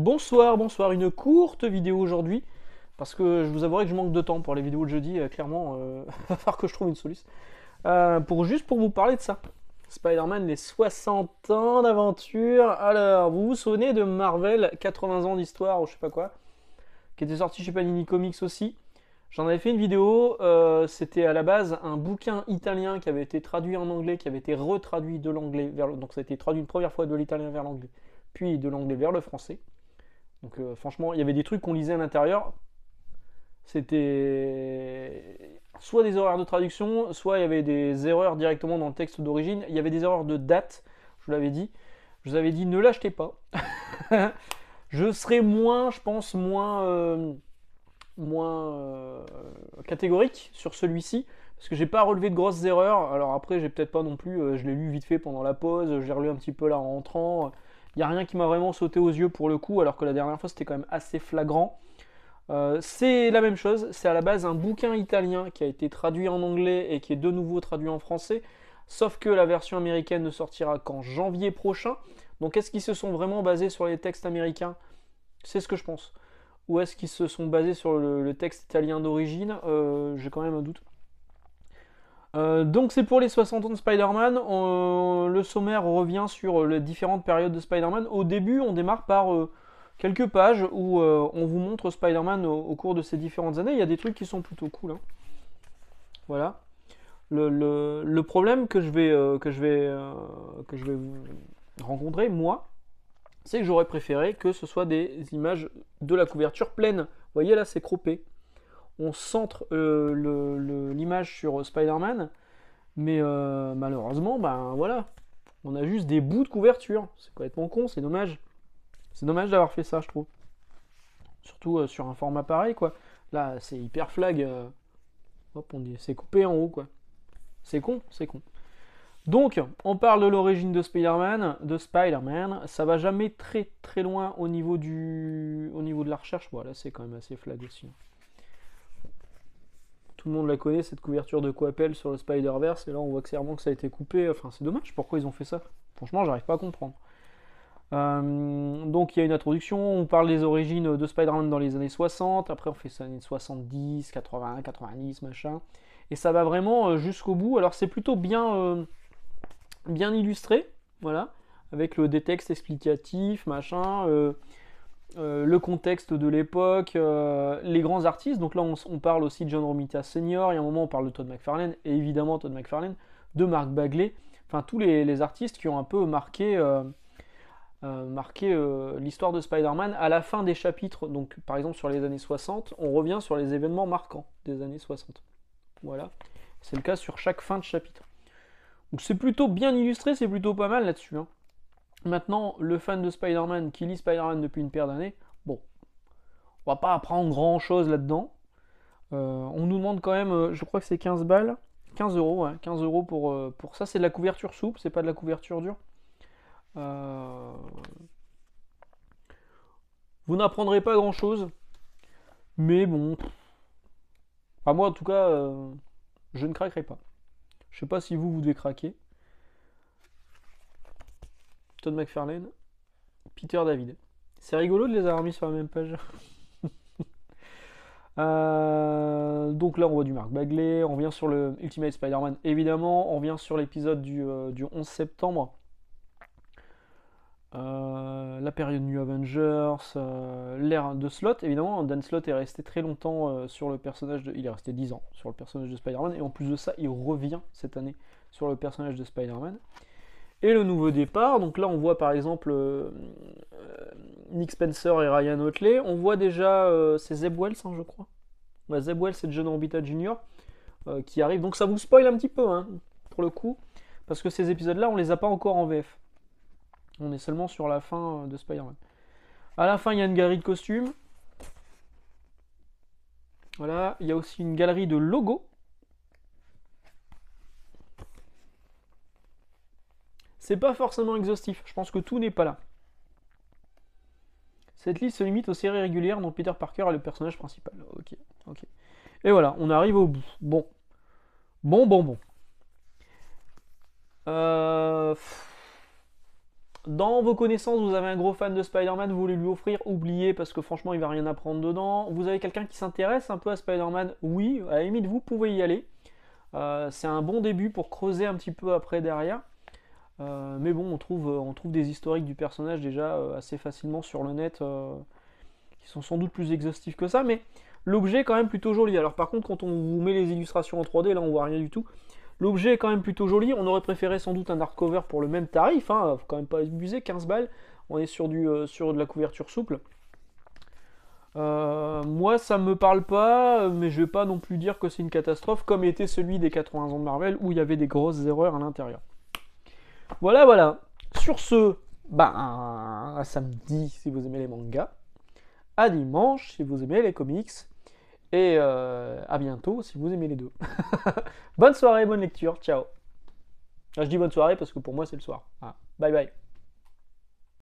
Bonsoir, bonsoir, une courte vidéo aujourd'hui, parce que je vous avouerai que je manque de temps pour les vidéos de jeudi, euh, clairement, euh, il va falloir que je trouve une solution, euh, pour juste pour vous parler de ça. Spider-Man, les 60 ans d'aventure, alors, vous vous souvenez de Marvel, 80 ans d'histoire, ou je sais pas quoi, qui était sorti chez Panini Comics aussi, j'en avais fait une vidéo, c'était à la base un bouquin italien qui avait été traduit en anglais, qui avait été retraduit de l'anglais vers le... donc ça a été traduit une première fois de l'italien vers l'anglais, puis de l'anglais vers le français, donc euh, franchement, il y avait des trucs qu'on lisait à l'intérieur. C'était soit des erreurs de traduction, soit il y avait des erreurs directement dans le texte d'origine. Il y avait des erreurs de date, je vous l'avais dit. Je vous avais dit ne l'achetez pas. je serais moins, je pense, moins, euh, moins euh, catégorique sur celui-ci. Parce que j'ai pas relevé de grosses erreurs. Alors après, j'ai peut-être pas non plus. je l'ai lu vite fait pendant la pause. J'ai relu un petit peu là en rentrant. Il n'y a rien qui m'a vraiment sauté aux yeux pour le coup, alors que la dernière fois c'était quand même assez flagrant. Euh, c'est la même chose, c'est à la base un bouquin italien qui a été traduit en anglais et qui est de nouveau traduit en français, sauf que la version américaine ne sortira qu'en janvier prochain. Donc est-ce qu'ils se sont vraiment basés sur les textes américains C'est ce que je pense. Ou est-ce qu'ils se sont basés sur le, texte italien d'origine euh, J'ai quand même un doute. Euh, donc c'est pour les 60 ans de Spider-Man. Euh, le sommaire revient sur les différentes périodes de Spider-Man. Au début, on démarre par euh, quelques pages où on vous montre Spider-Man au, cours de ces différentes années. Il y a des trucs qui sont plutôt cool. Hein. Voilà. Le, problème que je vais, que je vais, que je vais rencontrer, moi, c'est que j'aurais préféré que ce soit des images de la couverture pleine. Vous voyez là, c'est croppé on centre euh, l'image sur euh, Spider-Man, mais euh, malheureusement, ben voilà, on a juste des bouts de couverture. C'est complètement con, c'est dommage. C'est dommage d'avoir fait ça, je trouve. Surtout sur un format pareil, quoi. Là, c'est hyper flag. hop, on dit, c'est coupé en haut, quoi. C'est con, c'est con. Donc, on parle de l'origine de Spider-Man, de Spider-Man, ça va jamais très très loin au niveau du au niveau de la recherche. Voilà, c'est quand même assez flag aussi. Hein tout le monde la connaît, cette couverture de Coapel sur le Spider-Verse, et là on voit clairement que ça a été coupé. Enfin, c'est dommage, pourquoi ils ont fait ça Franchement, j'arrive pas à comprendre. Euh, donc il y a une introduction, on parle des origines de Spider-Man dans les années 60, après on fait ça années 70, 80, 90, machin. Et ça va vraiment euh, jusqu'au bout. Alors c'est plutôt bien, euh, bien illustré, voilà, avec le, des textes explicatifs, machin. Euh, le contexte de l'époque, euh, les grands artistes. Donc là, on, parle aussi de John Romita Senior, il y a un moment, on parle de Todd McFarlane, et évidemment Todd McFarlane, de Mark Bagley, enfin tous les, artistes qui ont un peu marqué, euh, marqué l'histoire de Spider-Man. À la fin des chapitres, donc par exemple sur les années 60, on revient sur les événements marquants des années 60. Voilà, c'est le cas sur chaque fin de chapitre. Donc c'est plutôt bien illustré, c'est plutôt pas mal là-dessus. Hein. Maintenant, le fan de Spider-Man qui lit Spider-Man depuis une paire d'années, bon, on va pas apprendre grand-chose là-dedans. Euh, on nous demande quand même, euh, je crois que c'est 15 balles, 15 euros, ouais. 15 euros pour, euh, pour ça. C'est de la couverture souple, c'est pas de la couverture dure. Vous n'apprendrez pas grand-chose, mais bon, moi en tout cas, je ne craquerai pas. Je sais pas si vous, vous devez craquer. Todd McFarlane, Peter David. C'est rigolo de les avoir mis sur la même page. Euh, donc là, on voit du Mark Bagley, on vient sur le Ultimate Spider-Man, évidemment, on vient sur l'épisode du, 11 euh, septembre. Euh, la période New Avengers, l'ère de Slot, évidemment, hein, Dan Slot est resté très longtemps sur le personnage de. Il est resté 10 ans sur le personnage de Spider-Man, et en plus de ça, il revient cette année sur le personnage de Spider-Man et le nouveau départ. Donc là, on voit par exemple euh, Nick Spencer et Ryan Otley. On voit déjà, ces euh, c'est Zeb Wells, hein, je crois. Zeb Wells et John Orbita Jr. Euh, qui arrive. Donc ça vous spoil un petit peu, hein, pour le coup, parce que ces épisodes-là, on les a pas encore en VF. On est seulement sur la fin de Spider-Man. À la fin, il y a une galerie de costumes. Voilà, il y a aussi une galerie de logos. C'est pas forcément exhaustif, je pense que tout n'est pas là. Cette liste se limite aux séries régulières dont Peter Parker est le personnage principal. Ok, ok. Et voilà, on arrive au bout. Bon. Bon, bon, bon. Euh, Dans vos connaissances, vous avez un gros fan de Spider-Man, vous voulez lui offrir, oubliez parce que franchement il va rien apprendre dedans. Vous avez quelqu'un qui s'intéresse un peu à Spider-Man, oui, à la limite vous pouvez y aller. Euh, c'est un bon début pour creuser un petit peu après derrière. Euh, mais bon, euh, on trouve, des historiques du personnage déjà euh, assez facilement sur le net, qui sont sans doute plus exhaustifs que ça, mais l'objet est quand même plutôt joli. Alors par contre, quand on vous met les illustrations en 3D, là on voit rien du tout. L'objet est quand même plutôt joli, on aurait préféré sans doute un hardcover pour le même tarif, hein, faut quand même pas abuser, 15 balles, on est sur, de la couverture souple. moi, ça me parle pas, mais je vais pas non plus dire que c'est une catastrophe, comme était celui des 80 ans de Marvel où il y avait des grosses erreurs à l'intérieur. Voilà, voilà. Sur ce, ben, à samedi si vous aimez les mangas, à dimanche si vous aimez les comics, et euh, à bientôt si vous aimez les deux. bonne soirée, bonne lecture, ciao. Ah, je dis bonne soirée parce que pour moi c'est le soir. Ah, bye bye.